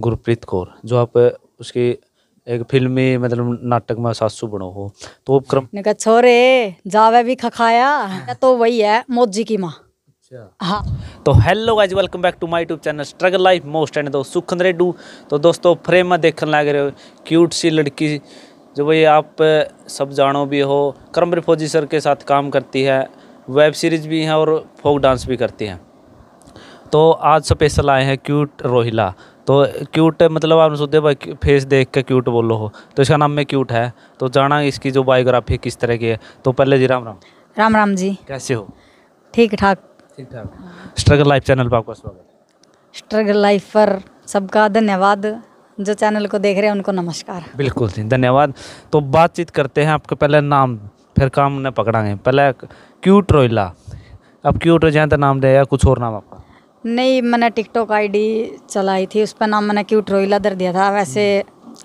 गुरप्रीत कौर जो आप उसके एक फिल्म में मतलब नाटक में सासू बनो हो तो उपक्रम ने कहा छोरे जावे भी खखाया तो वही है मोदी की माँ अच्छा। हाँ तो hello guys welcome back to my YouTube channel struggle life most and दो सुखन रेडू तो दोस्तों फ्रेम में देखने लग रहे हो क्यूट सी लड़की जो भाई आप सब जानो भी हो करमरी फौजी सर के साथ काम करती है वेब सीरीज भी हैं और फोक डांस भी करती हैं तो आज स्पेशल आए हैं क्यूट रोहिला तो क्यूट मतलब आप सोचते भाई फेस देख के क्यूट बोलो हो तो इसका नाम में क्यूट है तो जाना इसकी जो बायोग्राफी किस तरह की है तो पहले जी राम राम राम राम जी कैसे हो ठीक ठाक ठीक ठाक स्ट्रगल लाइफ चैनल पर आपका स्वागत स्ट्रगल लाइफ पर सबका धन्यवाद जो चैनल को देख रहे हैं उनको नमस्कार बिल्कुल जी धन्यवाद तो बातचीत करते हैं आपके पहले नाम फिर काम ने पकड़ांगे पहले क्यूट रोहिला अब क्यूट हो जाए तो नाम दे या कुछ और नाम आप नहीं मैंने टिकटॉक आईडी चलाई थी उस पर नाम मैंने क्यूट रोहिला दर दिया था वैसे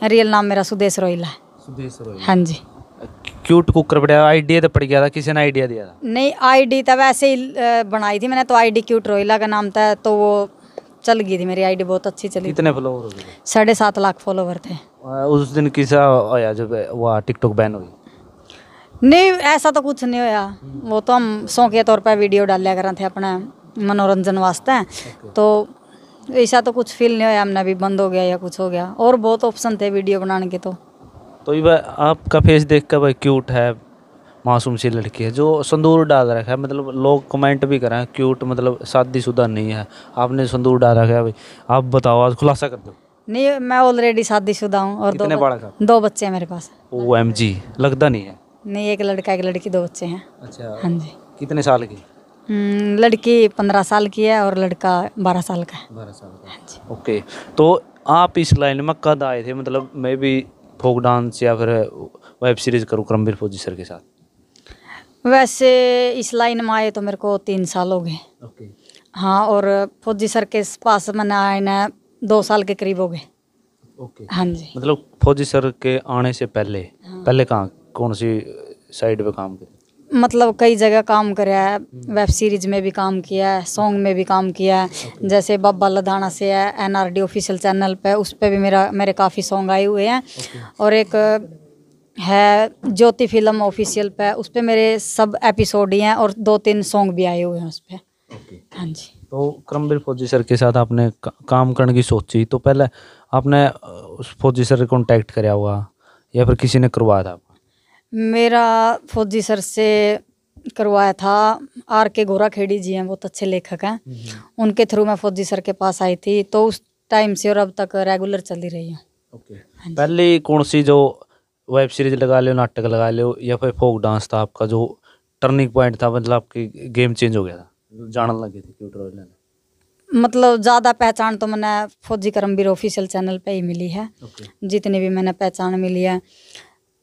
रियल नाम मेरा सुदेश रोहिला है सुदेश रोहिला हाँ जी क्यूट कुकर बढ़िया आईडिया तो पड़ गया था किसी ने आईडिया दिया था नहीं आईडी तो वैसे ही बनाई थी मैंने तो आईडी क्यूट रोहिला का नाम था तो वो चल गई थी मेरी आईडी बहुत अच्छी चली कितने फॉलोवर साढ़े सात लाख फॉलोवर थे उस दिन किसा आया जब वो टिकटॉक बैन हुई नहीं ऐसा तो कुछ नहीं होया वो तो हम शौकिया तौर पर वीडियो डाल लिया करा थे अपना मनोरंजन वास्ते तो ऐसा तो कुछ फील नहीं होया हमने अभी बंद हो गया या कुछ हो गया और बहुत ऑप्शन थे वीडियो बनाने के तो तो ये आपका फेस देख कर भाई क्यूट है मासूम सी लड़की है जो संदूर डाल रखा है मतलब लोग कमेंट भी करें क्यूट मतलब शादी शुदा नहीं है आपने संदूर डाल रखा है भाई आप बताओ आज खुलासा कर दो नहीं मैं ऑलरेडी शादी शुदा हूँ और दो, दो बच्चे हैं मेरे पास ओ एम जी लगता नहीं है नहीं एक लड़का एक लड़की दो बच्चे हैं अच्छा हाँ जी कितने साल की हम्म, लड़की पंद्रह साल की है और लड़का बारह साल का है हाँ ओके तो आप इस लाइन में कद आए थे मतलब मैं भी फोक डांस या फिर वेब सीरीज करूँ करमवीर फौजी सर के साथ वैसे इस लाइन में आए तो मेरे को तीन साल हो गए हाँ और फौजी सर के पास मैंने आए ना दो साल के करीब हो गए ओके हाँ जी मतलब फौजी सर के आने से पहले हाँ। पहले कहाँ कौन सी साइड पे काम करते मतलब कई जगह काम करा है वेब हम्म। सीरीज में भी काम किया है सॉन्ग में भी काम किया है जैसे बब्बा लदाना से है N R D official channel पे उस पर भी मेरा मेरे काफ़ी सॉन्ग आए हुए हैं और एक है ज्योति फिल्म ऑफिशियल पे उस पर मेरे सब एपिसोड ही हैं और दो तीन सॉन्ग भी आए हुए हैं उस पर हाँ जी तो क्रमवीर फौजी सर के साथ आपने काम करने की सोची तो पहले आपने उस फौजी सर कॉन्टैक्ट कराया हुआ या फिर किसी ने करवाया था मेरा फौजी सर से करवाया था आर के गोरा खेड़ी जी हैं बहुत अच्छे लेखक हैं हम्म। उनके थ्रू मैं फौजी सर के पास आई थी तो उस टाइम से और अब तक रेगुलर चली रही हूँ हाँ पहले कौन सी जो वेब सीरीज लगा लो नाटक लगा लो या फिर फोक डांस था आपका जो टर्निंग पॉइंट था मतलब आपकी गेम चेंज हो गया था जानने लगे थे मतलब ज़्यादा पहचान तो मैंने फौजी करमवीर ऑफिशियल चैनल पे ही मिली है okay. जितनी भी मैंने पहचान मिली है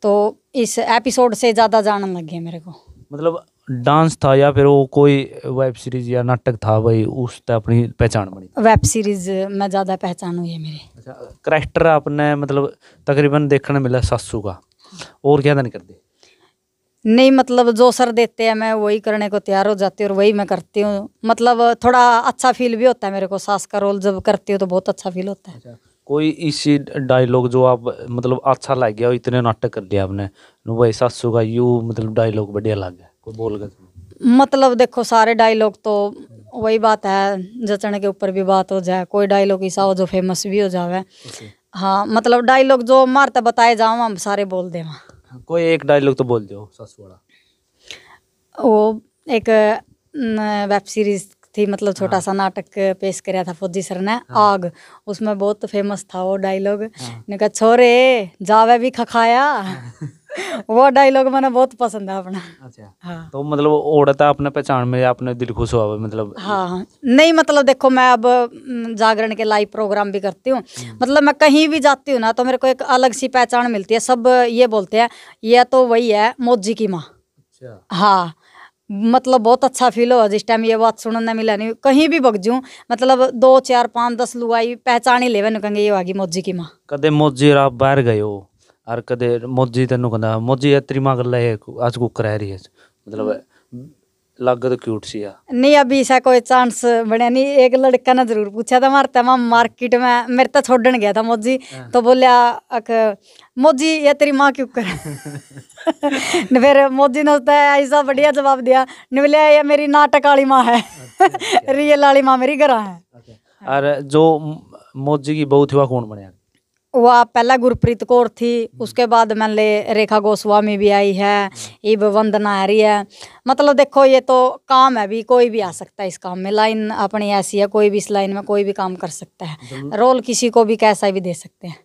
तो इस एपिसोड से ज़्यादा जानने लग गया मेरे को मतलब डांस था या फिर वो कोई वेब सीरीज या नाटक था भाई उस तक अपनी पहचान बनी वेब सीरीज में ज़्यादा पहचान हुई है मेरी अच्छा करैक्टर आपने मतलब तकरीबन देखने मिला सासू का और क्या नहीं करते नहीं मतलब जो सर देते हैं मैं वही करने को तैयार हो जाती हूँ और वही मैं करती हूँ मतलब थोड़ा अच्छा फील भी होता है मेरे को सास का रोल जब करती हूँ तो बहुत अच्छा फील होता है अच्छा। कोई इसी डायलॉग जो आप मतलब अच्छा लग गया इतने नाटक कर लिया आपने भाई सासू का यू मतलब डायलॉग बढ़िया लग गया कोई बोल गया तो? मतलब देखो सारे डायलॉग तो वही बात है जचने के ऊपर भी बात हो जाए कोई डायलॉग ऐसा हो जो फेमस भी हो जावे हाँ मतलब डायलॉग जो मारता बताए जाओ हम सारे बोल दे कोई एक डायलॉग तो बोल दो सासू वाला वो एक वेब सीरीज थी मतलब छोटा हाँ। सा नाटक पेश कराया था फौजी सर ने हाँ। आग उसमें बहुत फेमस था वो डायलॉग हाँ। कहा छोरे जावे भी खखाया वो डायलॉग मैंने बहुत पसंद है अपना अच्छा हाँ तो मतलब ओढ़ता अपने पहचान में अपने दिल खुश हुआ मतलब हाँ, हाँ नहीं मतलब देखो मैं अब जागरण के लाइव प्रोग्राम भी करती हूँ हम्म। मतलब मैं कहीं भी जाती हूँ ना तो मेरे को एक अलग सी पहचान मिलती है सब ये बोलते हैं यह तो वही है मोदी की माँ अच्छा। हाँ मतलब बहुत अच्छा फील हुआ जिस टाइम ये बात सुनने मिला नहीं कहीं भी बग जूँ मतलब दो चार पाँच दस लुगाई पहचान ही लेवे कहेंगे ये आगी मोजी की माँ कदे मोजी आप बाहर गए हो और कदे मोजी तेन कहना मोजी ये माँ गल आज कुक रही है मतलब लागे तो क्यूट सी नहीं अभी ऐसा कोई चांस बने नहीं एक लड़का ने जरूर पूछा था हमारे तमाम मार्केट में मेरे तो छोड़न गया था मोजी तो बोलिया अक मोजी ये तेरी माँ क्यों कर फिर मोजी ने उसका ऐसा बढ़िया जवाब दिया ने बोलिया ये मेरी नाटक वाली माँ है रियल वाली माँ मेरी घर है और जो मोजी की बहुत हुआ कौन बने वह पहला गुरप्रीत कौर थी उसके बाद मैं ले रेखा गोस्वामी भी आई है इब वंदना आ रही है मतलब देखो ये तो काम है भी कोई भी आ सकता है इस काम में लाइन अपनी ऐसी है कोई भी इस लाइन में कोई भी काम कर सकता है रोल किसी को भी कैसा भी दे सकते हैं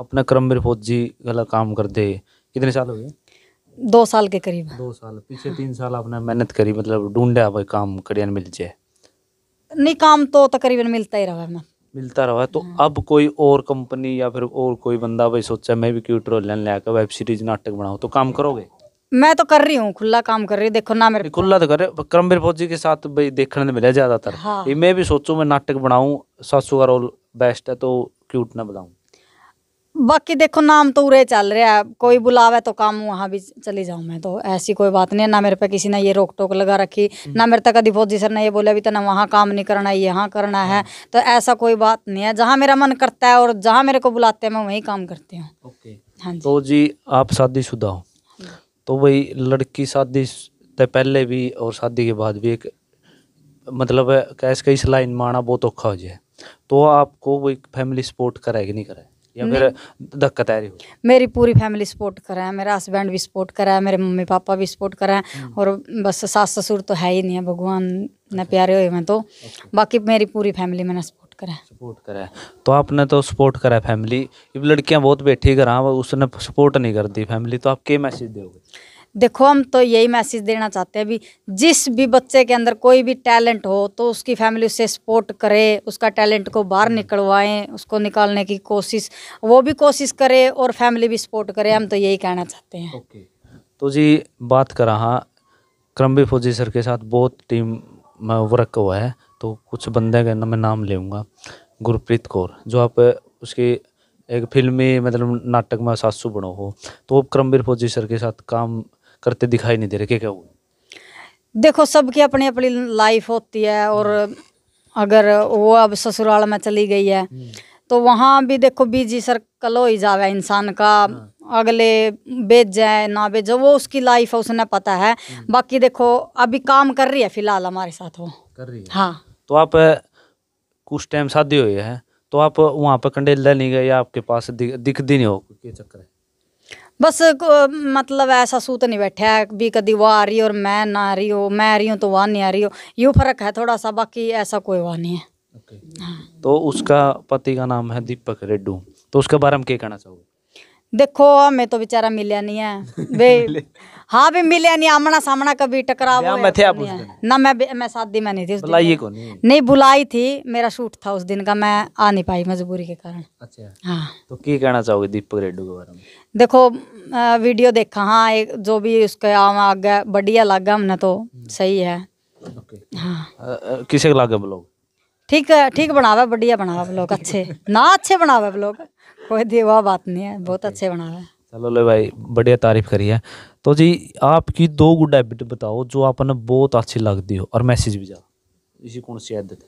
अपना क्रमवीर जी वाला काम कर दे कितने साल हो गए दो साल के करीब दो साल पीछे तीन साल आपने मेहनत करी मतलब ढूंढा काम करियन मिल जाए नहीं काम तो तकरीबन मिलता ही रहा है मिलता रहा तो हम्म। अब कोई और कंपनी या फिर और कोई बंदा भाई सोचा मैं भी क्यूटर लेकर वेब सीरीज नाटक बनाऊ तो काम करोगे मैं तो कर रही हूँ खुला काम कर रही हूँ देखो ना मेरे खुला तो कर रहे करमवीर फौजी के साथ भाई देखने ने तो मिला ज्यादातर हाँ। मैं भी सोचू मैं नाटक बनाऊ सासू का रोल बेस्ट है तो क्यूट ना बनाऊ बाकी देखो नाम तो उरे चल रहा है कोई बुलावे तो काम वहां भी चली जाऊं मैं तो ऐसी कोई बात नहीं है ना मेरे पे किसी ने ये रोक टोक लगा रखी हम्म। ना मेरे तक फौजी सर ने ये बोला भी तना तो वहाँ काम नहीं करना है यहाँ करना है हाँ। तो ऐसा कोई बात नहीं है जहाँ मेरा मन करता है और जहाँ मेरे को बुलाते हैं मैं वही काम करती हूँ हाँ जी तो जी आप शादीशुदा हो हाँ तो वही लड़की शादी से पहले भी और शादी के बाद भी एक मतलब कैश का लाइन माना बहुत औखा हो जाए तो आपको वही फैमिली सपोर्ट करेगी नहीं कराए या फिर धक्का तैयारी हो मेरी पूरी फैमिली सपोर्ट करा है मेरा हस्बैंड भी सपोर्ट करा है मेरे मम्मी पापा भी सपोर्ट करा है हम्म। और बस सास ससुर तो है ही नहीं है भगवान ने अच्छा। प्यारे हुए मैं तो बाकी मेरी पूरी फैमिली मैंने सपोर्ट करा है सपोर्ट करा है तो आपने तो सपोर्ट करा है फैमिली लड़कियां बहुत बैठी करा हाँ, उसने सपोर्ट नहीं कर दी फैमिली तो आप क्या मैसेज दोगे देखो हम तो यही मैसेज देना चाहते हैं भी जिस भी बच्चे के अंदर कोई भी टैलेंट हो तो उसकी फैमिली उसे सपोर्ट करे उसका टैलेंट को बाहर हम्म। निकलवाएं उसको निकालने की कोशिश वो भी कोशिश करे और फैमिली भी सपोर्ट करे हम तो यही कहना चाहते हैं ओके तो जी बात करा हाँ क्रम्बी फौजी सर के साथ बहुत टीम वर्क हुआ है तो कुछ बंदे का मैं नाम लेऊँगा गुरप्रीत कौर जो आप उसकी एक फिल्मी मतलब नाटक में सासू बनो हो तो आप क्रमवीर फौजी सर के साथ काम करते दिखाई नहीं दे रहे क्या हुआ देखो सबकी अपनी अपनी लाइफ होती है और अगर वो अब ससुराल में चली गई है हम्म। तो वहाँ भी देखो सर सर्कल हो ही जावे इंसान का हाँ। अगले बेच जाए ना जाए वो उसकी लाइफ है उसने पता है हम्म। बाकी देखो अभी काम कर रही है फिलहाल हमारे साथ वो कर रही है हाँ तो आप कुछ टाइम शादी हुई है तो आप वहाँ पर कंडेल नहीं गए या आपके पास दिख, दिखती नहीं हो के चक्कर है बस मतलब ऐसा सूत नहीं बैठा भी कभी वो आ रही हो और मैं ना आ रही हो मैं आ रही हूँ तो वह नहीं आ रही हो यूँ फर्क है थोड़ा सा बाकी ऐसा कोई वह नहीं है okay. हाँ। तो उसका पति का नाम है दीपक रेड्डू तो उसके बारे में क्या कहना चाहोगे देखो हमें तो बेचारा मिलया नहीं है बे हाँ भी मिले नहीं आमना सामना कभी टकराव ना मैं मैं शादी में नहीं थी उस बुलाई को नहीं नहीं बुलाई थी मेरा शूट था उस दिन का मैं आ नहीं पाई मजबूरी के कारण अच्छा हाँ तो की कहना चाहोगे दीपक रेड्डू के बारे में देखो वीडियो देखा हाँ एक जो भी उसके आम आगे बढ़िया लगा हमने तो हम्म। सही है हाँ किसे लगा ब्लॉग ठीक ठीक बनावे बढ़िया बनावे ब्लॉग अच्छे ना अच्छे बनावे ब्लॉग कोई दी बात नहीं है बहुत अच्छे बनावे चलो ले भाई बढ़िया तारीफ करी है तो जी आपकी दो गुड हैबिट बताओ जो आपने बहुत अच्छी लगती हो और मैसेज भी जाओ इसी कौन सी आदत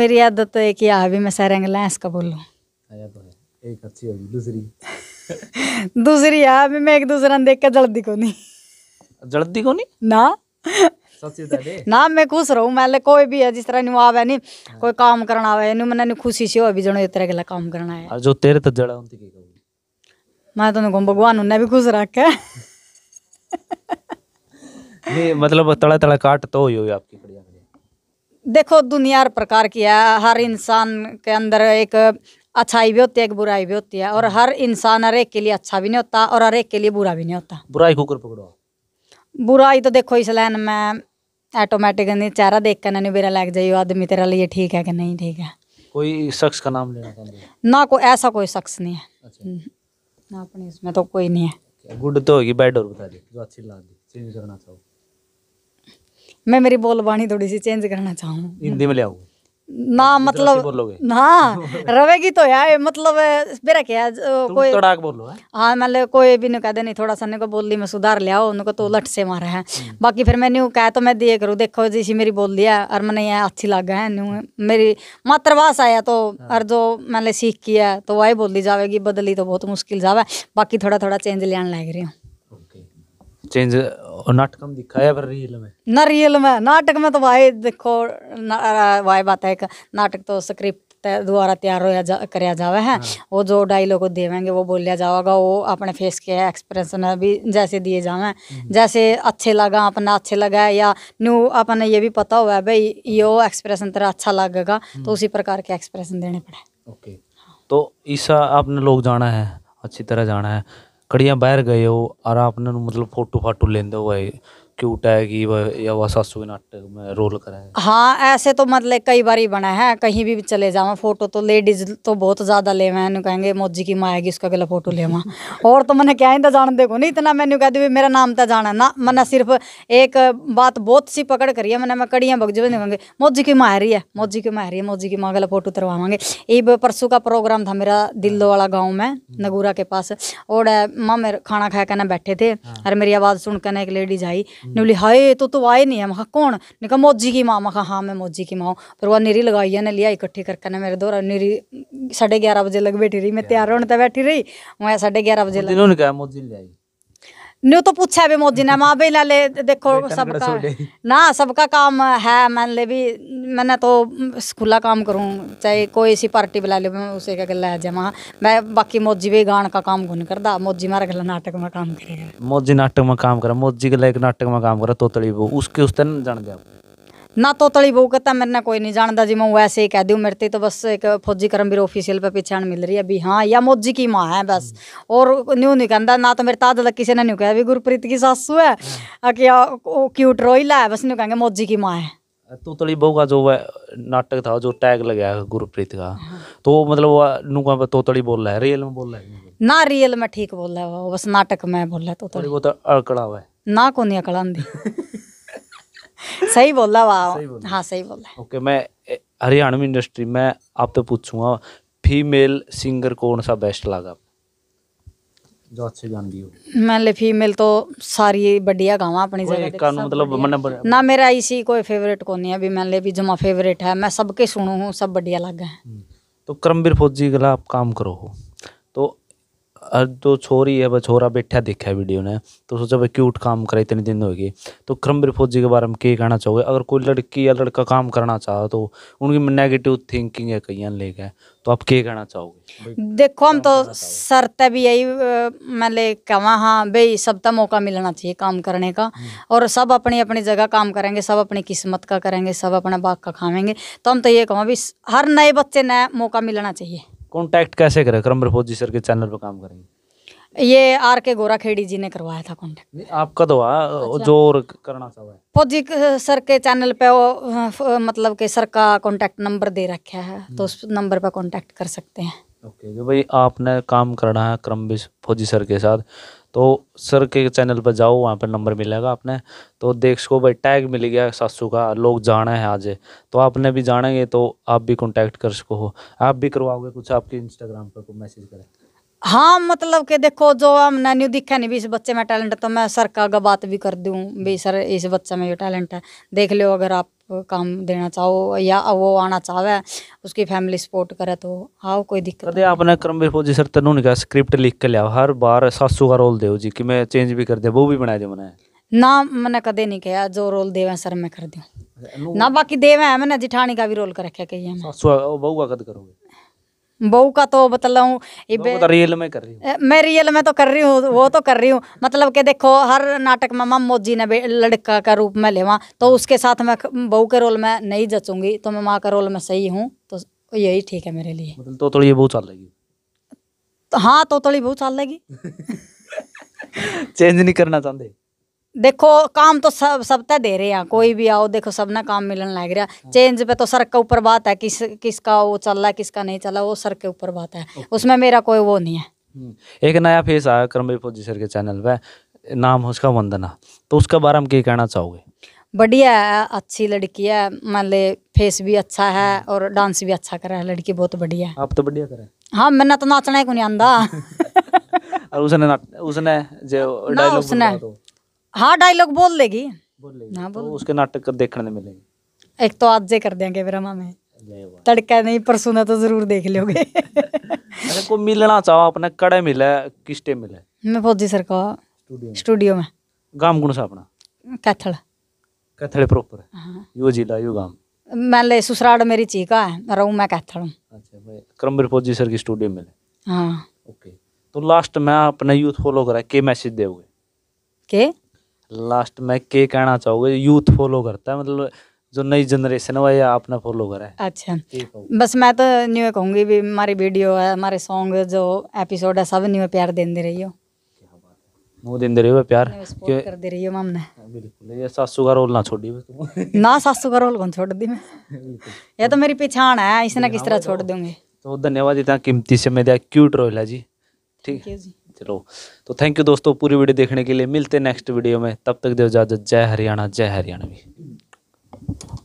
मेरी आदत तो एक ही आ भी मैं सारंग लैंस का बोलूँ हाँ, तो एक अच्छी होगी दूसरी दूसरी आ हाँ, भी मैं एक दूसरा देख के जल्दी को नहीं जल्दी को नहीं ना ना मैं खुश रहू मैं कोई भी है जिस तरह नहीं आवे नहीं कोई काम करना आवे नहीं मैंने खुशी से हो भी जणो इतरे गला काम करना है जो तेरे तो जड़ा उनती की कहूं मैं तो कहूं भगवान ने भी खुश रखे नहीं मतलब तड़ा तड़ा काट तो हुई आपकी बढ़िया देखो दुनिया हर प्रकार की है हर इंसान के अंदर एक अच्छाई भी होती है एक बुराई भी होती है और हर इंसान हर एक के लिए अच्छा भी नहीं होता और हर एक के लिए बुरा भी नहीं होता बुराई को ऊपर पकड़ो बुराई तो देखो इस लाइन में ऑटोमेटिक चेहरा देख कर नहीं मेरा लग जाइयो आदमी तेरा लिए ठीक है कि नहीं ठीक है कोई शख्स का नाम लेना ना कोई ऐसा कोई शख्स नहीं है अच्छा। हम्म, ना अपने इसमें तो कोई नहीं है गुड तो होगी बैड और बता दे जो अच्छी लग लगी चेंज करना चाहो मैं मेरी बोलबानी थोड़ी सी चेंज करना चाहूं हिंदी में ले आऊँ ना मतलब ना हाँ, रवेगी तो यार मतलब मेरा क्या कोई तड़ाक बोलो हाँ मतलब कोई भी नहीं कहते नहीं थोड़ा सा को बोल दी मैं सुधार लिया उनको तो हम्म। लट से मारा है हम्म। बाकी फिर मैं न्यू कहा तो मैं दिए करूँ देखो जैसी मेरी बोल दिया और मैंने यहाँ अच्छी लग है न्यू मेरी मातृभाषा आया तो हाँ। और जो मैंने सीख किया तो वही बोल दी जाएगी बदली तो बहुत मुश्किल जावे बाकी थोड़ा थोड़ा चेंज लेने लग रही हूँ चेंज नाटक में दिखाया पर रियल में ना रियल में नाटक में तो भाई देखो भाई बात है एक नाटक तो स्क्रिप्ट द्वारा तैयार होया जा कराया जावे है हाँ। वो जो डायलॉग देवेंगे वो बोलिया जाएगा वो अपने फेस के एक्सप्रेशन भी जैसे दिए जावे हम्म। जैसे अच्छे लगा अपना अच्छे लगा या न्यू अपने ये भी पता हुआ है भाई यो एक्सप्रेशन तेरा अच्छा लगेगा तो हम्म। उसी प्रकार के एक्सप्रेशन देने पड़े ओके तो ईसा आपने लोग जाना है अच्छी तरह जाना है ਘੜੀਆਂ ਬਾਹਰ ਗਏ ਹੋ ਔਰ ਆਪਨੇ ਨੂੰ ਮਤਲਬ ਫੋਟੋ ਫਾਟੂ ਲੈਂਦੇ ਹੋਏ क्यूट है कि या वह सासू के नाटक में रोल करा है हाँ ऐसे तो मतलब कई बार ही बना है कहीं भी, चले जावा फोटो तो लेडीज तो बहुत ज़्यादा ले मैं कहेंगे मोजी की माँ आएगी उसका गला फोटो लेवा और तो मैंने क्या था जान देखो नहीं इतना मैंने कह दी मेरा नाम था तो जाना ना मैंने सिर्फ एक बात बहुत सी पकड़ करी है मैंने मैं कड़ियाँ बगजे में कहूँगी मोजी की माँ आ रही है मोजी की माँ आ रही है मोजी की माँ गला फोटो तरवावांगे ये परसों का प्रोग्राम था मेरा दिल्लो वाला गाँव में हाँ। नगूरा के पास और माँ मेरे खाना खा कहना बैठे थे और हाँ। मेरी आवाज़ सुन कहना एक लेडीज आई ने बोली हाय तो तो आए नहीं है मैं कौन ने कहा मौजी की माँ मैं हाँ मैं मौजी की माँ हूँ पर वह नेरी लगाई है ने लिया इकट्ठी करके ने मेरे दौरा नेरी साढ़े ग्यारह बजे लग बैठी रही मैं तैयार होने तक बैठी रही मैं साढ़े ग्यारह बजे लग न्यू तो पूछा भी मोदी ने माँ भी ना ले देखो सबका ना सबका काम है मैंने ले भी मैंने तो खुला काम करूँ चाहे कोई ऐसी पार्टी बुला ले उसे क्या गला है जमा मैं बाकी मोदी भी गान का काम कौन करता मोदी मारा गला नाटक में काम करे मोदी नाटक में काम करे मोदी गला एक नाटक में काम करे तोतली वो उसके उस तरह जान गया ना तोतली बहू कहता मेरे ना कोई नहीं जानता जी मैं वैसे ही कह दूँ मेरे ते तो बस एक फौजी करमवीर ऑफिशियल पे पहचान मिल रही है भी हाँ या मोजी की माँ है बस और न्यू नहीं कहता ना तो मेरे ताज तक किसी ने नहीं कहा भी गुरप्रीत की सासू है क्या क्यूट रोहिला है बस नहीं कहेंगे मोजी की माँ है तोतली बहू का जो नाटक था जो टैग लगा गुरप्रीत का तो मतलब वह नुका पर तोतली बोल रहा है रियल में बोल रहा है ना रियल में ठीक बोल रहा है वो बस नाटक में बोल रहा है तोतली वो तो, तो अड़कड़ा हुआ है ना को नहीं अकड़ा सही बोला वाह हाँ सही बोला ओके मैं हरियाणवी इंडस्ट्री में आप तो पूछूंगा फीमेल सिंगर कौन सा बेस्ट लगा जो अच्छे गांदी हो मैं फीमेल तो सारी बढ़िया गावा अपनी जगह मतलब मन ना मेरा इसी कोई फेवरेट कौन नहीं है अभी मैंने भी जमा फेवरेट है मैं सबके सुनू हूँ सब बढ़िया लगा है हम्म, तो करमवीर फौजी गला आप काम करो हो तो और जो तो छोरी है वह छोरा बैठा देखा है वीडियो ने तो सोचा भाई क्यूट काम करे इतने दिन होगी तो क्रमवीर फौजी के बारे में क्या कहना चाहोगे अगर कोई लड़की या लड़का काम करना चाहो तो उनकी नेगेटिव थिंकिंग है कहीं लेके तो आप क्या कहना चाहोगे देखो हम तो सर तब यही मैं ले कहा हाँ भाई सब तक मौका मिलना चाहिए काम करने का हम्म। और सब अपनी अपनी जगह काम करेंगे सब अपनी किस्मत का करेंगे सब अपना बाग का खाएंगे तो हम तो ये कहूँ भाई हर नए बच्चे नया मौका मिलना चाहिए कॉन्टैक्ट कैसे करें क्रमर फौजी सर के चैनल पर काम करेंगे ये आर के गोराखेड़ी जी ने करवाया था कॉन्टैक्ट आपका तो अच्छा। जो करना चाह फौजी सर के चैनल पे वो मतलब के सर का कॉन्टैक्ट नंबर दे रखा है तो हम्म। उस नंबर पर कॉन्टैक्ट कर सकते हैं ओके okay, भाई आपने काम करना है क्रम फौजी सर के साथ तो सर के चैनल पर जाओ वहाँ पर नंबर मिलेगा आपने तो देख सको भाई टैग मिल गया सासू का लोग जाना है आज तो आपने भी जानेंगे तो आप भी कॉन्टैक्ट कर सको आप भी करवाओगे कुछ आपके इंस्टाग्राम पर मैसेज करें हाँ मतलब के देखो जो हमने न्यू दिखा नहीं भी इस बच्चे में टैलेंट है तो मैं सर का बात भी कर दूँ भी सर इस बच्चे में ये टैलेंट है देख लो अगर आप काम देना चाहो या वो आना चाहे उसकी फैमिली सपोर्ट करे तो आओ कोई दिक्कत आपने करमवीर फौजी सर तनु कहा स्क्रिप्ट लिख के लिया हर बार सासू का रोल दे जी कि मैं चेंज भी कर दे वो भी बना मैंने ना मैंने कदे नहीं कहा जो रोल देवे सर मैं कर दूँ अच्छा, ना बाकी देवे मैंने जिठानी का भी रोल कर रखे कही सासू बहू कद करोगे बहू का तो बतलाऊ तो रियल में कर रही हूँ मैं रियल में तो कर रही हूँ वो तो कर रही हूँ मतलब के देखो हर नाटक में मम मोदी ने लड़का का रूप में लेवा तो हाँ। उसके साथ मैं बहू के रोल में नहीं जचूंगी तो मैं माँ के रोल में सही हूँ तो यही ठीक है मेरे लिए मतलब तो थोड़ी बहू चल लेगी हाँ तो थोड़ी बहू चल लेगी चेंज नहीं करना चाहते देखो काम तो सब सब तय दे रहे हैं कोई भी आओ देखो सब ना काम मिलन लग रहा चेंज पे तो सर के ऊपर बात है किस किसका वो चल रहा है किसका नहीं चल रहा वो सर के ऊपर बात है उसमें मेरा कोई वो नहीं है हम्म। एक नया फेस आया करमवीर फौजी सर के चैनल पे नाम है उसका वंदना तो उसके बारे में क्या कहना चाहोगे बढ़िया है अच्छी लड़की है मान ले फेस भी अच्छा है हम्म। और डांस भी अच्छा करा है लड़की बहुत बढ़िया है आप तो बढ़िया करे हाँ मैंने तो नाचना ही को नहीं आंदा और उसने उसने जो डायलॉग उसने हाँ डायलॉग बोल देगी बोल हाँ, तो उसके नाटक देखने मिलेंगे एक तो आज कर देंगे ब्रह्मा में तड़का नहीं पर सुना तो जरूर देख लोगे को मिलना चाहो अपने कड़े मिले किस्टे मिले मैं फौजी सर का स्टूडियो में गांव गुण सा अपना कैथल कैथल प्रॉपर हाँ। यो जिला यो गांव मैं ले ससुराल मेरी चीका है रहू मैं कैथल अच्छा भाई क्रमवीर फौजी सर की स्टूडियो में हां ओके तो लास्ट मैं अपने यूथ फॉलो करा के मैसेज दोगे के लास्ट में के कहना चाहोगे यूथ फॉलो करता है मतलब जो नई जनरेशन है या आपने फॉलो करा है अच्छा बस मैं तो न्यू कहूंगी भी हमारी वीडियो है हमारे सॉन्ग जो एपिसोड है सब न्यू प्यार देते रहियो वो दिन दे रही हो प्यार कर दे रही हो हमने बिल्कुल ये सासू का रोल ना छोड़ी ना सासू का रोल कौन छोड़ दी मैं ये तो मेरी पहचान है इसने हाँ, किस तरह मतलब छोड़ दूंगी तो धन्यवाद इतना कीमती समय दिया क्यूट रोल है जी ठीक है जी चलो तो थैंक यू दोस्तों पूरी वीडियो देखने के लिए मिलते नेक्स्ट वीडियो में तब तक दे इजाज़त जय हरियाणा जय हरियाणवी